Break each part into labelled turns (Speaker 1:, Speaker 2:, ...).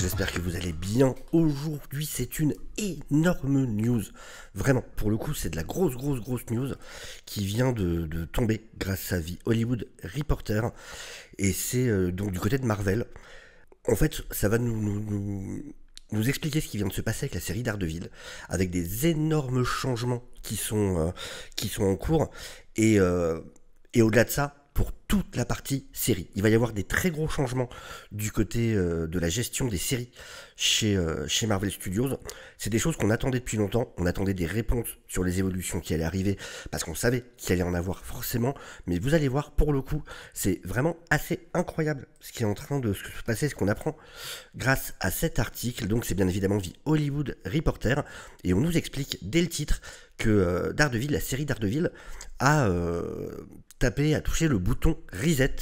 Speaker 1: j'espère que vous allez bien. Aujourd'hui, c'est une énorme news. Vraiment, pour le coup, c'est de la grosse, grosse, grosse news qui vient de, tomber grâce à vie Hollywood Reporter. Et c'est euh, donc du côté de Marvel. En fait, ça va nous, expliquer ce qui vient de se passer avec la série d'Ardeville, avec des énormes changements qui sont, euh, qui sont en cours. Et, euh, et au-delà de ça, pour toute la partie série. Il va y avoir des très gros changements du côté euh, de la gestion des séries chez, euh, chez Marvel Studios. C'est des choses qu'on attendait depuis longtemps. On attendait des réponses sur les évolutions qui allaient arriver parce qu'on savait qu'il allait en avoir forcément. Mais vous allez voir, pour le coup, c'est vraiment assez incroyable ce qui est en train de se passer, ce qu'on apprend grâce à cet article. Donc c'est bien évidemment vie Hollywood Reporter et on nous explique dès le titre que euh, Daredevil, la série Daredevil, a taper, à toucher le bouton reset.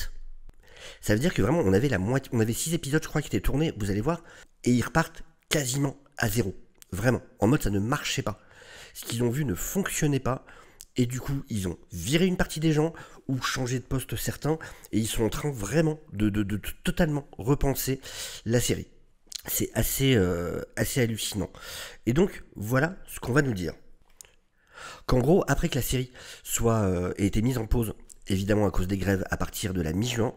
Speaker 1: Ça veut dire que vraiment, on avait la moitié, on avait six épisodes, je crois, qui étaient tournés, vous allez voir, et ils repartent quasiment à zéro. Vraiment. En mode, ça ne marchait pas. Ce qu'ils ont vu ne fonctionnait pas. Et du coup, ils ont viré une partie des gens ou changé de poste certains. Et ils sont en train vraiment de, totalement repenser la série. C'est assez, euh, assez hallucinant. Et donc, voilà ce qu'on va nous dire. Qu'en gros, après que la série soit, euh, ait été mise en pause évidemment à cause des grèves à partir de la mi-juin.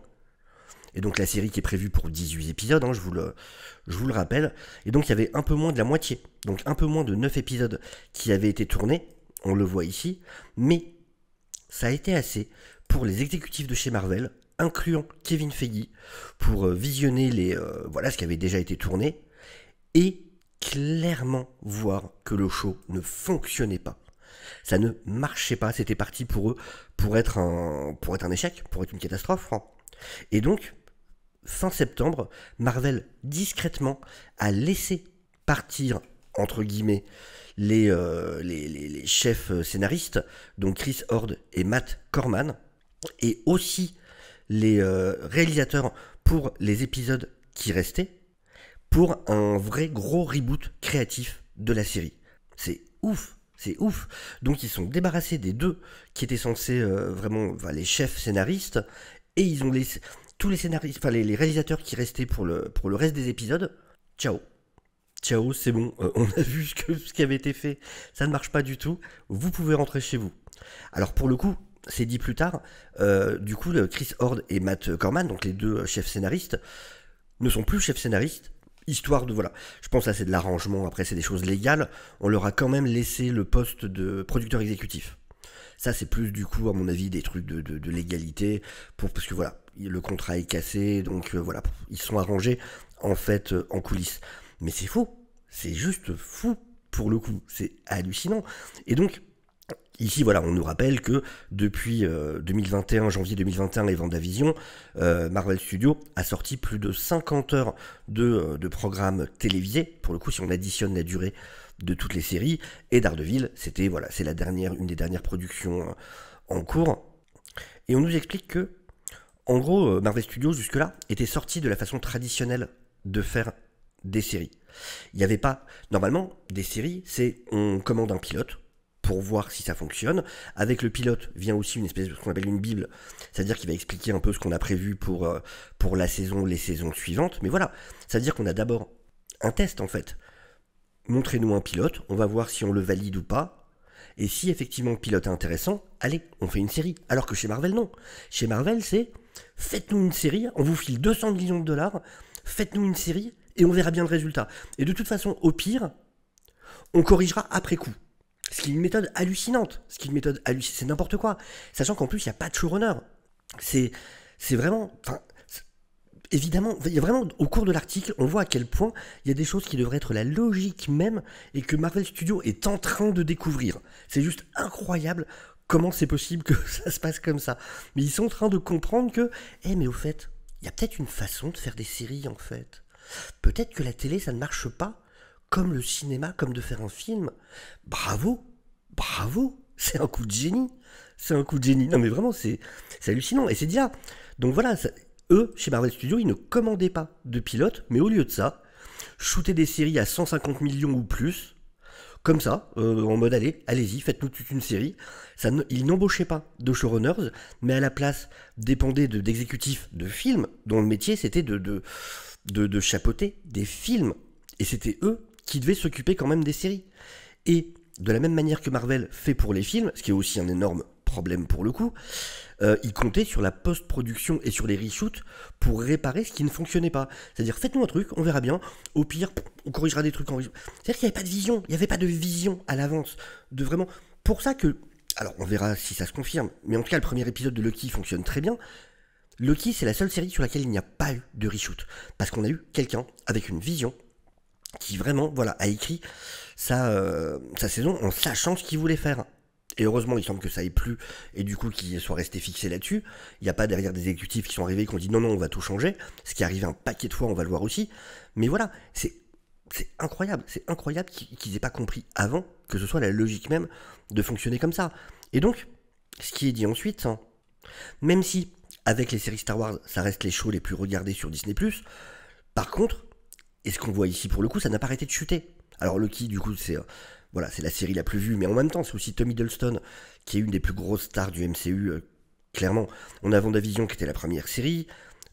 Speaker 1: Et donc la série qui est prévue pour 18 épisodes, hein, je, vous le, rappelle. Et donc il y avait un peu moins de la moitié, donc un peu moins de 9 épisodes qui avaient été tournés, on le voit ici, mais ça a été assez pour les exécutifs de chez Marvel, incluant Kevin Feige, pour euh, visionner les, euh, voilà, ce qui avait déjà été tourné, et clairement voir que le show ne fonctionnait pas. Ça ne marchait pas, c'était parti pour eux pour être, un, pour être un échec, pour être une catastrophe. Hein. Et donc, fin septembre, Marvel discrètement a laissé partir, entre guillemets, les, euh, les, chefs euh, scénaristes, donc Chris Horde et Matt Corman, et aussi les euh, réalisateurs pour les épisodes qui restaient, pour un vrai gros reboot créatif de la série. C'est ouf c'est ouf. Donc ils sont débarrassés des deux qui étaient censés euh, vraiment les chefs scénaristes et ils ont laissé tous les scénaristes, enfin les, réalisateurs qui restaient pour le, pour le reste des épisodes. Ciao. Ciao, c'est bon, euh, on a vu ce, qui avait été fait, ça ne marche pas du tout, vous pouvez rentrer chez vous. Alors pour le coup, c'est dit plus tard, euh, du coup Chris Horde et Matt Corman, donc les deux chefs scénaristes, ne sont plus chefs scénaristes, histoire de voilà, je pense là c'est de l'arrangement, après c'est des choses légales, on leur a quand même laissé le poste de producteur exécutif. Ça c'est plus du coup à mon avis des trucs de, de, légalité pour parce que voilà, le contrat est cassé, donc euh, voilà, ils sont arrangés en fait euh, en coulisses. Mais c'est faux, c'est juste fou pour le coup, c'est hallucinant. Et donc Ici, voilà, on nous rappelle que depuis 2021, euh, janvier 2021 et Vendavision, euh, Marvel Studios a sorti plus de 50 heures de, euh, programmes télévisés. Pour le coup, si on additionne la durée de toutes les séries, et Daredevil, c'était voilà, c'est la dernière, une des dernières productions en cours. Et on nous explique que, en gros, Marvel Studios jusque-là était sorti de la façon traditionnelle de faire des séries. Il n'y avait pas. Normalement, des séries, c'est on commande un pilote, pour voir si ça fonctionne. Avec le pilote vient aussi une espèce de ce qu'on appelle une bible, c'est-à-dire qu'il va expliquer un peu ce qu'on a prévu pour, euh, pour la saison, les saisons suivantes. Mais voilà, c'est-à-dire qu'on a d'abord un test en fait. Montrez-nous un pilote, on va voir si on le valide ou pas. Et si effectivement le pilote est intéressant, allez, on fait une série. Alors que chez Marvel, non. Chez Marvel, c'est faites-nous une série, on vous file 200 millions de dollars, faites-nous une série et on verra bien le résultat. Et de toute façon, au pire, on corrigera après coup. Ce qui est une méthode hallucinante. Ce qui est une méthode hallucinante. C'est n'importe quoi. Sachant qu'en plus, il n'y a pas de showrunner. C'est, c'est vraiment. Évidemment, il y a vraiment, au cours de l'article, on voit à quel point il y a des choses qui devraient être la logique même et que Marvel Studios est en train de découvrir. C'est juste incroyable comment c'est possible que ça se passe comme ça. Mais ils sont en train de comprendre que, eh, mais au fait, il y a peut-être une façon de faire des séries en fait. Peut-être que la télé, ça ne marche pas comme le cinéma, comme de faire un film. Bravo, bravo, c'est un coup de génie, c'est un coup de génie. Non mais vraiment, c'est hallucinant. Et c'est dire, Donc voilà, eux, chez Marvel Studios, ils ne commandaient pas de pilotes, mais au lieu de ça, shootaient des séries à 150 millions ou plus, comme ça, euh, en mode allez, allez-y, faites-nous toute une série. Ça, ils n'embauchaient pas de showrunners, mais à la place dépendaient d'exécutifs de, films, dont le métier c'était de, de chapeauter des films. Et c'était eux qui devait s'occuper quand même des séries. Et de la même manière que Marvel fait pour les films, ce qui est aussi un énorme problème pour le coup, euh, il comptait sur la post-production et sur les reshoots pour réparer ce qui ne fonctionnait pas. C'est-à-dire, faites-nous un truc, on verra bien, au pire, on corrigera des trucs en C'est-à-dire qu'il n'y avait pas de vision, il n'y avait pas de vision à l'avance, de vraiment... Pour ça que... Alors, on verra si ça se confirme, mais en tout cas, le premier épisode de Lucky fonctionne très bien. Lucky, c'est la seule série sur laquelle il n'y a pas eu de reshoot, parce qu'on a eu quelqu'un avec une vision vraiment voilà, a écrit sa, euh, sa saison en sachant ce qu'il voulait faire. Et heureusement, il semble que ça ait plu, et du coup, qu'il soit resté fixé là-dessus. Il n'y a pas derrière des exécutifs qui sont arrivés qui ont dit non, non, on va tout changer. Ce qui arrive un paquet de fois, on va le voir aussi. Mais voilà, c'est c'est incroyable, c'est incroyable qu'ils aient pas compris avant que ce soit la logique même de fonctionner comme ça. Et donc, ce qui est dit ensuite, hein, même si avec les séries Star Wars, ça reste les shows les plus regardés sur Disney+, plus par contre, et ce qu'on voit ici, pour le coup, ça n'a pas arrêté de chuter. Alors Loki, du coup, c'est euh, voilà, c'est la série la plus vue, mais en même temps, c'est aussi Tommy Hiddleston, qui est une des plus grosses stars du MCU, euh, clairement. On a Vendavision, qui était la première série,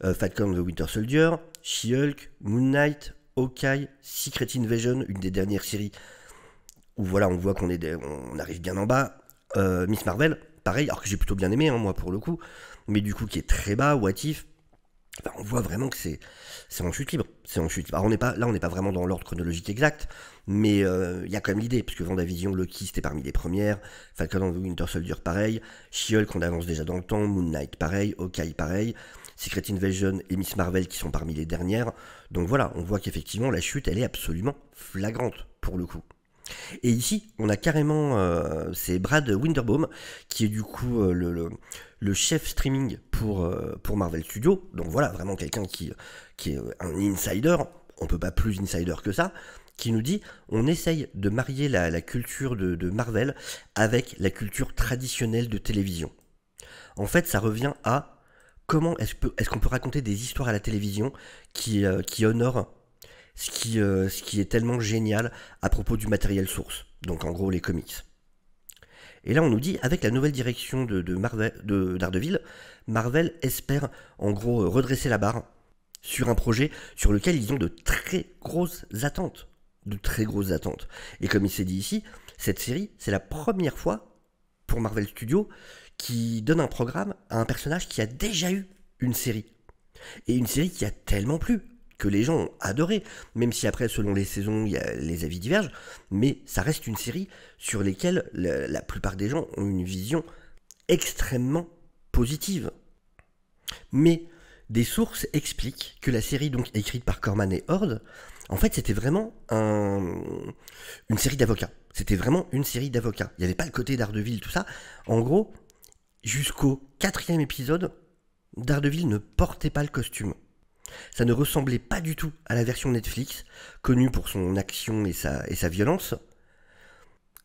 Speaker 1: euh, Fat the Winter Soldier, She-Hulk, Moon Knight, Hawkeye, Secret Invasion, une des dernières séries où voilà, on voit qu'on est on arrive bien en bas. Miss Marvel, pareil, alors que j'ai plutôt bien aimé, hein, moi, pour le coup, mais du coup, qui est très bas, What If, on voit vraiment que c'est en chute libre. C'est en chute on n'est pas là, on n'est pas vraiment dans l'ordre chronologique exact, mais euh, il y a quand même l'idée puisque Vendavision, Loki c'était parmi les premières, Falcon and the Winter Soldier pareil, she qu'on avance déjà dans le temps, Moon Knight pareil, Hawkeye pareil, Secret Invasion et Miss Marvel qui sont parmi les dernières. Donc voilà, on voit qu'effectivement la chute elle est absolument flagrante pour le coup. Et ici, on a carrément, euh, c'est Brad Winterbaum, qui est du coup euh, le, chef streaming euh, pour, Marvel Studios. Donc voilà, vraiment quelqu'un qui, est un insider, on peut pas plus insider que ça, qui nous dit on essaye de marier la, culture de, Marvel avec la culture traditionnelle de télévision. En fait, ça revient à comment est-ce, qu'on peut raconter des histoires à la télévision qui, qui honorent euh, ce qui, est tellement génial à propos du matériel source, donc en gros les comics. Et là, on nous dit, avec la nouvelle direction de, de Marvel, de Marvel espère en gros euh, redresser la barre sur un projet sur lequel ils ont de très grosses attentes. De très grosses attentes. Et comme il s'est dit ici, cette série, c'est la première fois pour Marvel Studios qui donne un programme à un personnage qui a déjà eu une série. Et une série qui a tellement plu que les gens ont adoré, même si après, selon les saisons, y a, les avis divergent, mais ça reste une série sur laquelle la, plupart des gens ont une vision extrêmement positive. Mais des sources expliquent que la série donc écrite par Corman et Horde, en fait, c'était vraiment une série d'avocats. C'était vraiment une série d'avocats. Il n'y avait pas le côté d'Ardeville, tout ça. En gros, jusqu'au quatrième épisode, D'Ardeville ne portait pas le costume. Ça ne ressemblait pas du tout à la version Netflix, connue pour son action et sa, violence.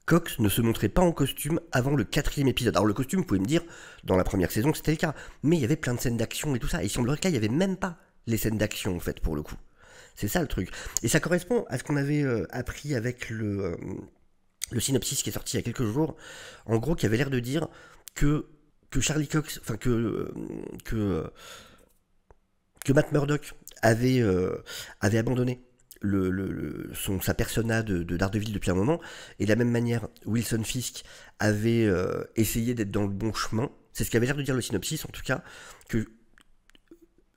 Speaker 1: Cox ne se montrait pas en costume avant le quatrième épisode. Alors le costume, vous pouvez me dire, dans la première saison, c'était le cas. Mais il y avait plein de scènes d'action et tout ça. Et il semblerait qu'il n'y avait même pas les scènes d'action, en fait, pour le coup. C'est ça le truc. Et ça correspond à ce qu'on avait euh, appris avec le, euh, le synopsis qui est sorti il y a quelques jours. En gros, qui avait l'air de dire que, Charlie Cox, enfin que... Euh, que que Matt Murdock avait, euh, avait abandonné le, son, sa persona de, de, Daredevil depuis un moment, et de la même manière, Wilson Fisk avait euh, essayé d'être dans le bon chemin, c'est ce qu'avait l'air de dire le synopsis en tout cas, que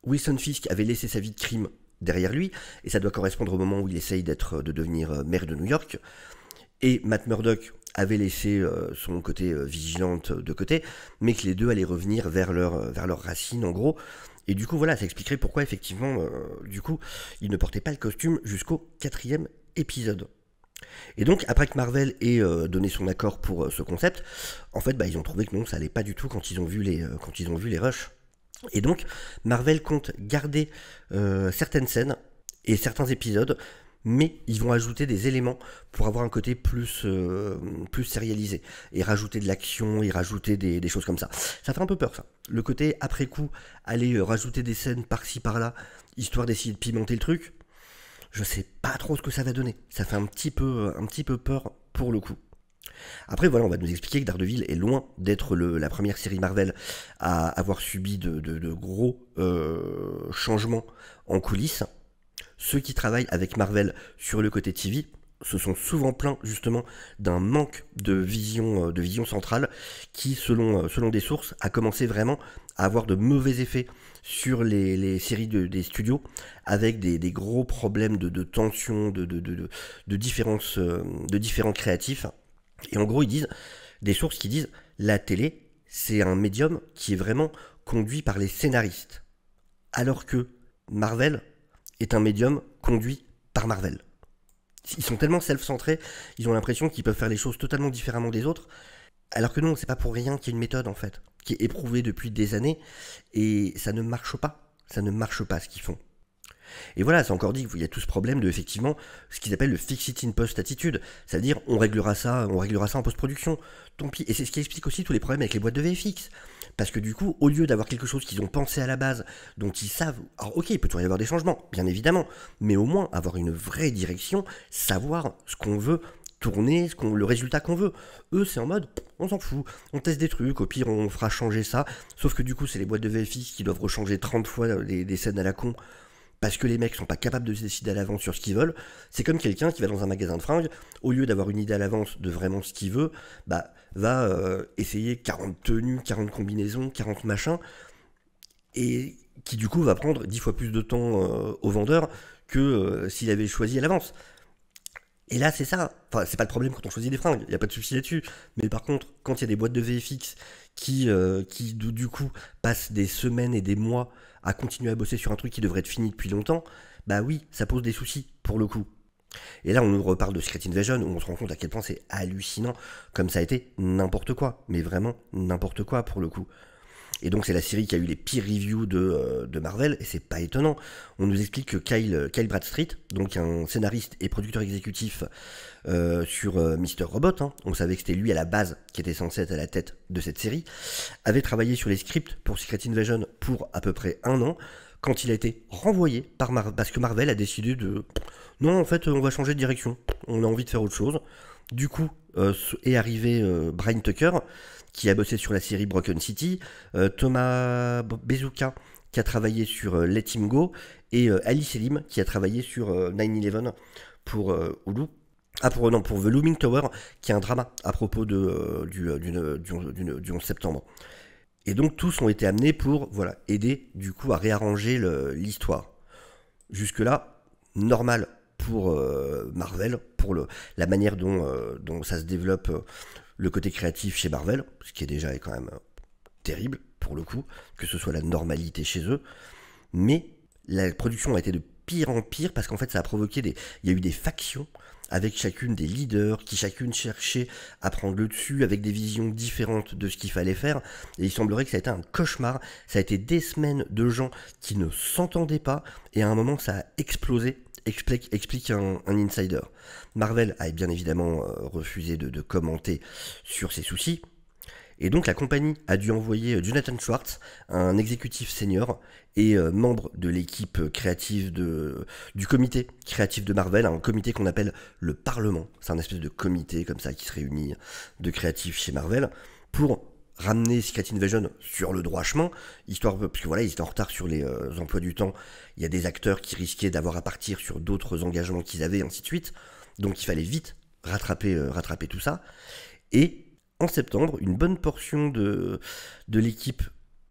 Speaker 1: Wilson Fisk avait laissé sa vie de crime derrière lui, et ça doit correspondre au moment où il essaye d'être, euh, de devenir maire de New York, et Matt Murdock avait laissé son côté vigilante de côté, mais que les deux allaient revenir vers leur, vers leur racine en gros, et du coup, voilà, ça expliquerait pourquoi, effectivement, euh, du coup, il ne portait pas le costume jusqu'au quatrième épisode. Et donc, après que Marvel ait euh, donné son accord pour euh, ce concept, en fait, bah, ils ont trouvé que non, ça n'allait pas du tout quand ils ont vu les, quand ils ont vu les rushs. Et donc, Marvel compte garder certaines scènes et certains épisodes, mais ils vont ajouter des éléments pour avoir un côté plus, euh, plus sérialisé et rajouter de l'action et rajouter des, choses comme ça. Ça fait un peu peur ça. Le côté après coup, aller euh, rajouter des scènes par-ci par-là, histoire d'essayer de pimenter le truc, je sais pas trop ce que ça va donner. Ça fait un petit peu, un petit peu peur pour le coup. Après, voilà, on va nous expliquer que Daredevil est loin d'être la première série Marvel à avoir subi de, gros euh, changements en coulisses ceux qui travaillent avec Marvel sur le côté TV se sont souvent plaints justement d'un manque de vision, euh, de vision centrale qui, selon, euh, selon des sources, a commencé vraiment à avoir de mauvais effets sur les, séries des studios avec des, gros problèmes de, tension, de, de, de, de, euh, de différents créatifs. Et en gros, ils disent, des sources qui disent, la télé, c'est un médium qui est vraiment conduit par les scénaristes. Alors que Marvel, est un médium conduit par Marvel. Ils sont tellement self-centrés, ils ont l'impression qu'ils peuvent faire les choses totalement différemment des autres. Alors que non, c'est pas pour rien qu'il y a une méthode en fait, qui est éprouvée depuis des années, et ça ne marche pas. Ça ne marche pas ce qu'ils font. Et voilà, c'est encore dit, qu'il y a tout ce problème de effectivement ce qu'ils appellent le fix it in post attitude, c'est-à-dire on réglera ça, on réglera ça en post-production. Tant pis. Et c'est ce qui explique aussi tous les problèmes avec les boîtes de VFX. Parce que du coup, au lieu d'avoir quelque chose qu'ils ont pensé à la base, dont ils savent, alors ok, il peut toujours y avoir des changements, bien évidemment, mais au moins avoir une vraie direction, savoir ce qu'on veut tourner ce le résultat qu'on veut. Eux, c'est en mode, on s'en fout, on teste des trucs, au pire, on fera changer ça. Sauf que du coup, c'est les boîtes de VFX qui doivent rechanger 30 fois des, euh, des scènes à la con parce que les mecs sont pas capables de se décider à l'avance sur ce qu'ils veulent. C'est comme quelqu'un qui va dans un magasin de fringues, au lieu d'avoir une idée à l'avance de vraiment ce qu'il veut, bah, va euh, essayer 40 tenues, 40 combinaisons, 40 machins, et qui du coup va prendre 10 fois plus de temps euh, au vendeur que euh, s'il avait choisi à l'avance. Et là, c'est ça. Enfin, c'est pas le problème quand on choisit des fringues, il n'y a pas de souci là-dessus. Mais par contre, quand il y a des boîtes de VFX qui, qui du coup, passent des semaines et des mois à continuer à bosser sur un truc qui devrait être fini depuis longtemps, bah oui, ça pose des soucis pour le coup. Et là, on nous reparle de Secret Invasion, où on se rend compte à quel point c'est hallucinant, comme ça a été n'importe quoi, mais vraiment n'importe quoi pour le coup. Et donc c'est la série qui a eu les pires reviews de, euh, Marvel, et c'est pas étonnant. On nous explique que Kyle, euh, Kyle Bradstreet, donc un scénariste et producteur exécutif euh, sur Mr. Mister Robot, hein, on savait que c'était lui à la base qui était censé être à la tête de cette série, avait travaillé sur les scripts pour Secret Invasion pour à peu près un an, quand il a été renvoyé par Mar parce que Marvel a décidé de... Non, en fait, on va changer de direction, on a envie de faire autre chose. Du coup, est arrivé Brian Tucker, qui a bossé sur la série Broken City, euh, Thomas Bezuka, qui a travaillé sur euh, Let Him Go, et euh, Alice Selim, qui a travaillé sur 9-11 pour Hulu. Ah, pour, non, pour The Looming Tower, qui est un drama à propos de, du, 11 septembre. Et donc tous ont été amenés pour voilà, aider du coup à réarranger l'histoire. Jusque-là, normal pour Marvel, pour le, la manière dont, dont, ça se développe le côté créatif chez Marvel, ce qui est déjà quand même euh, terrible pour le coup, que ce soit la normalité chez eux, mais la production a été de pire en pire parce qu'en fait ça a provoqué des... Il y a eu des factions avec chacune des leaders qui chacune cherchait à prendre le dessus avec des visions différentes de ce qu'il fallait faire. Et il semblerait que ça a été un cauchemar. Ça a été des semaines de gens qui ne s'entendaient pas et à un moment ça a explosé explique, un, insider. Marvel a bien évidemment euh, refusé de, commenter sur ses soucis. Et donc la compagnie a dû envoyer euh, Jonathan Schwartz, un exécutif senior et euh, membre de l'équipe créative de, du comité créatif de Marvel, un comité qu'on appelle le Parlement. C'est un espèce de comité comme ça qui se réunit de créatifs chez Marvel pour ramener Secret Invasion sur le droit chemin, histoire parce que voilà, ils étaient en retard sur les euh, emplois du temps. Il y a des acteurs qui risquaient d'avoir à partir sur d'autres engagements qu'ils avaient, ainsi de suite. Donc il fallait vite rattraper, euh, rattraper tout ça. Et en septembre, une bonne portion de, de l'équipe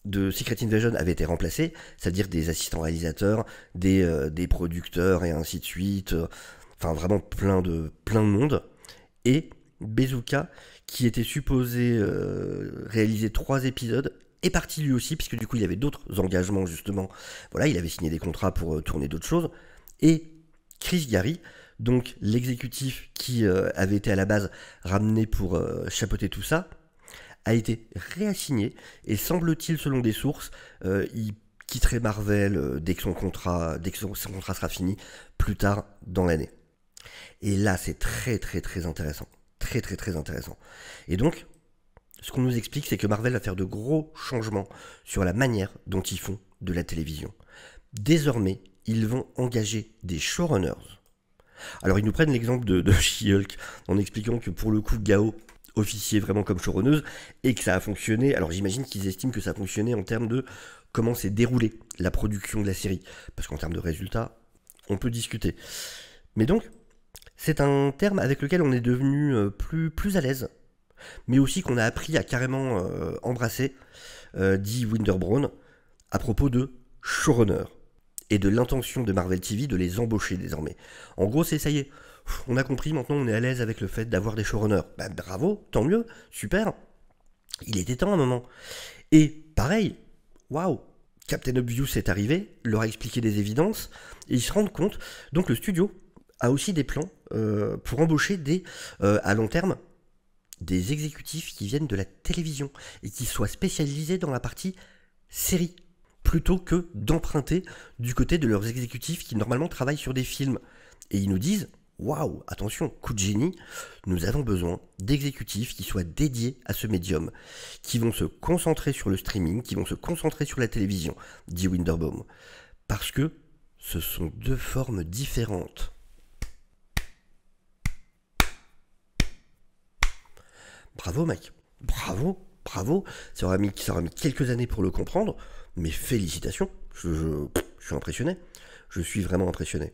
Speaker 1: de Secret Invasion avait été remplacée, c'est-à-dire des assistants réalisateurs, des, euh, des, producteurs et ainsi de suite. Enfin, vraiment plein de, plein de monde. Et Bezuka qui était supposé euh, réaliser trois épisodes, est parti lui aussi, puisque du coup il avait d'autres engagements justement. Voilà, il avait signé des contrats pour euh, tourner d'autres choses. Et Chris Gary, donc l'exécutif qui euh, avait été à la base ramené pour chapeauter tout ça, a été réassigné et semble-t-il selon des sources, il quitterait Marvel dès que son contrat, dès que son contrat sera fini plus tard dans l'année. Et là, c'est très très très intéressant très très intéressant. Et donc, ce qu'on nous explique, c'est que Marvel va faire de gros changements sur la manière dont ils font de la télévision. Désormais, ils vont engager des showrunners. Alors, ils nous prennent l'exemple de, de she en expliquant que pour le coup, Gao officier vraiment comme showrunner et que ça a fonctionné. Alors, j'imagine qu'ils estiment que ça a fonctionné en termes de comment s'est déroulée la production de la série. Parce qu'en termes de résultats, on peut discuter. Mais donc, c'est un terme avec lequel on est devenu euh, plus, plus à l'aise, mais aussi qu'on a appris à carrément euh, embrasser, euh, dit Winterbourne à propos de showrunners. et de l'intention de Marvel TV de les embaucher désormais. En gros, c'est ça y est, on a compris, maintenant on est à l'aise avec le fait d'avoir des showrunners. Bah, bravo, tant mieux, super. Il était temps à un moment. Et pareil, waouh, Captain Obvious est arrivé, leur a expliqué des évidences, et ils se rendent compte, donc le studio a aussi des plans euh, pour embaucher des, euh, à long terme des exécutifs qui viennent de la télévision et qui soient spécialisés dans la partie série plutôt que d'emprunter du côté de leurs exécutifs qui normalement travaillent sur des films. Et ils nous disent, waouh, attention, coup de génie, nous avons besoin d'exécutifs qui soient dédiés à ce médium, qui vont se concentrer sur le streaming, qui vont se concentrer sur la télévision, dit Winderbaum. Parce que ce sont deux formes différentes Bravo mec, bravo, bravo. Ça aura mis, quelques années pour le comprendre, mais félicitations, je, suis impressionné. Je suis vraiment impressionné.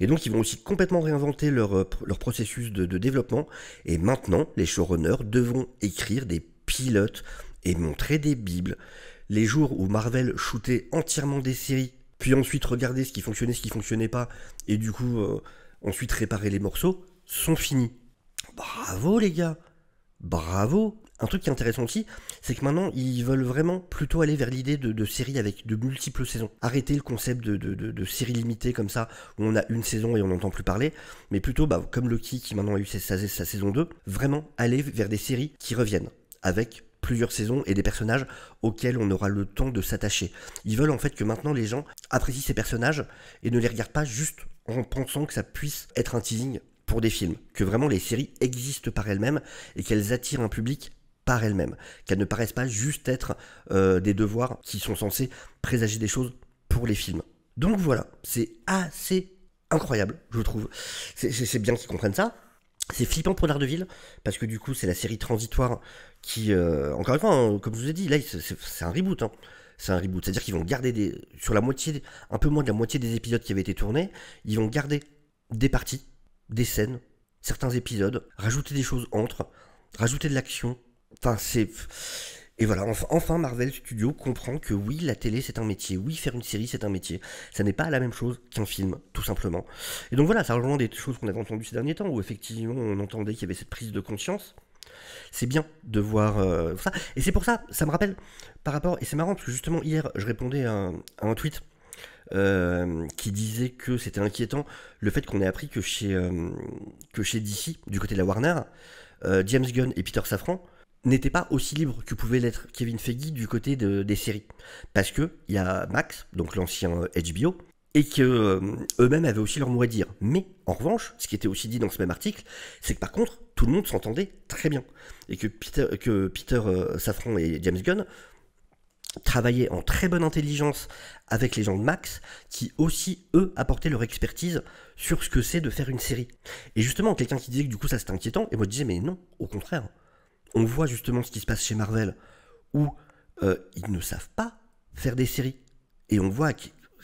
Speaker 1: Et donc ils vont aussi complètement réinventer leur, euh, leur processus de, développement. Et maintenant, les showrunners devront écrire des pilotes et montrer des bibles. Les jours où Marvel shootait entièrement des séries, puis ensuite regarder ce qui fonctionnait, ce qui fonctionnait pas, et du coup euh, ensuite réparer les morceaux, sont finis. Bravo les gars bravo. Un truc qui est intéressant aussi, c'est que maintenant ils veulent vraiment plutôt aller vers l'idée de, séries avec de multiples saisons. Arrêter le concept de, séries limitées comme ça, où on a une saison et on n'entend plus parler, mais plutôt bah, comme Loki qui maintenant a eu sa, sa saison 2, vraiment aller vers des séries qui reviennent avec plusieurs saisons et des personnages auxquels on aura le temps de s'attacher. Ils veulent en fait que maintenant les gens apprécient ces personnages et ne les regardent pas juste en pensant que ça puisse être un teasing pour des films, que vraiment les séries existent par elles-mêmes et qu'elles attirent un public par elles-mêmes, qu'elles ne paraissent pas juste être euh, des devoirs qui sont censés présager des choses pour les films. Donc voilà, c'est assez incroyable, je trouve. C'est bien qu'ils comprennent ça. C'est flippant pour de ville parce que du coup, c'est la série transitoire qui, euh, encore une fois, hein, comme je vous ai dit, là, c'est un reboot. Hein. C'est un reboot. C'est-à-dire qu'ils vont garder des, sur la moitié, un peu moins de la moitié des épisodes qui avaient été tournés, ils vont garder des parties des scènes, certains épisodes, rajouter des choses entre, rajouter de l'action. Enfin, c'est. Et voilà, enfin, Marvel Studios comprend que oui, la télé c'est un métier, oui, faire une série c'est un métier. Ça n'est pas la même chose qu'un film, tout simplement. Et donc voilà, ça rejoint des choses qu'on avait entendues ces derniers temps, où effectivement on entendait qu'il y avait cette prise de conscience. C'est bien de voir euh, ça. Et c'est pour ça, ça me rappelle, par rapport, et c'est marrant, parce que justement hier, je répondais à un tweet euh, qui disait que c'était inquiétant le fait qu'on ait appris que chez, euh, que chez DC, du côté de la Warner, euh, James Gunn et Peter Safran n'étaient pas aussi libres que pouvait l'être Kevin Feige du côté des séries. Parce qu'il y a Max, donc l'ancien HBO, et que eux-mêmes avaient aussi leur mot à dire. Mais en revanche, ce qui était aussi dit dans ce même article, c'est que par contre, tout le monde s'entendait très bien. Et que Peter, que Peter Safran et James Gunn travailler en très bonne intelligence avec les gens de Max, qui aussi, eux, apportaient leur expertise sur ce que c'est de faire une série. Et justement, quelqu'un qui disait que du coup ça c'était inquiétant, et moi je disais mais non, au contraire. On voit justement ce qui se passe chez Marvel, où euh, ils ne savent pas faire des séries. Et on voit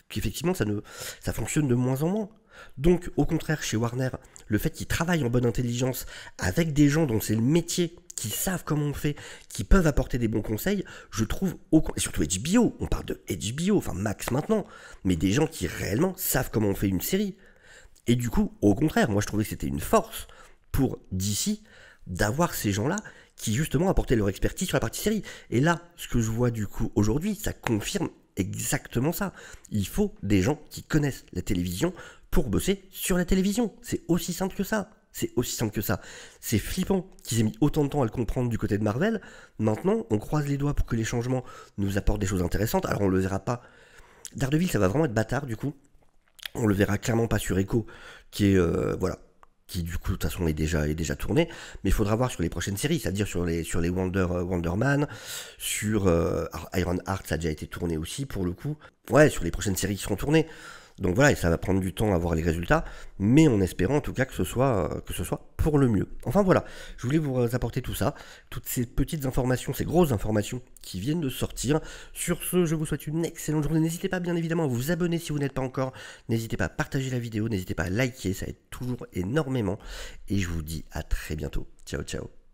Speaker 1: qu'effectivement ça, ne, ça fonctionne de moins en moins. Donc au contraire, chez Warner, le fait qu'ils travaillent en bonne intelligence avec des gens dont c'est le métier qui savent comment on fait, qui peuvent apporter des bons conseils, je trouve, et surtout HBO, on parle de HBO, enfin Max maintenant, mais des gens qui réellement savent comment on fait une série. Et du coup, au contraire, moi je trouvais que c'était une force pour DC d'avoir ces gens-là qui justement apportaient leur expertise sur la partie série. Et là, ce que je vois du coup aujourd'hui, ça confirme exactement ça. Il faut des gens qui connaissent la télévision pour bosser sur la télévision. C'est aussi simple que ça. C'est aussi simple que ça. C'est flippant qu'ils aient mis autant de temps à le comprendre du côté de Marvel. Maintenant, on croise les doigts pour que les changements nous apportent des choses intéressantes. Alors on le verra pas. Daredevil, ça va vraiment être bâtard du coup. On le verra clairement pas sur Echo, qui est euh, voilà, qui du coup de toute façon est déjà est déjà tourné, mais il faudra voir sur les prochaines séries, c'est-à-dire sur les sur les Wonder euh, Man, sur euh, Iron Heart ça a déjà été tourné aussi pour le coup. Ouais, sur les prochaines séries qui seront tournées. Donc voilà, et ça va prendre du temps à voir les résultats, mais en espérant en tout cas que ce soit, euh, que ce soit pour le mieux. Enfin voilà, je voulais vous apporter tout ça, toutes ces petites informations, ces grosses informations qui viennent de sortir. Sur ce, je vous souhaite une excellente journée. N'hésitez pas bien évidemment à vous abonner si vous n'êtes pas encore. N'hésitez pas à partager la vidéo, n'hésitez pas à liker, ça aide toujours énormément. Et je vous dis à très bientôt. Ciao ciao.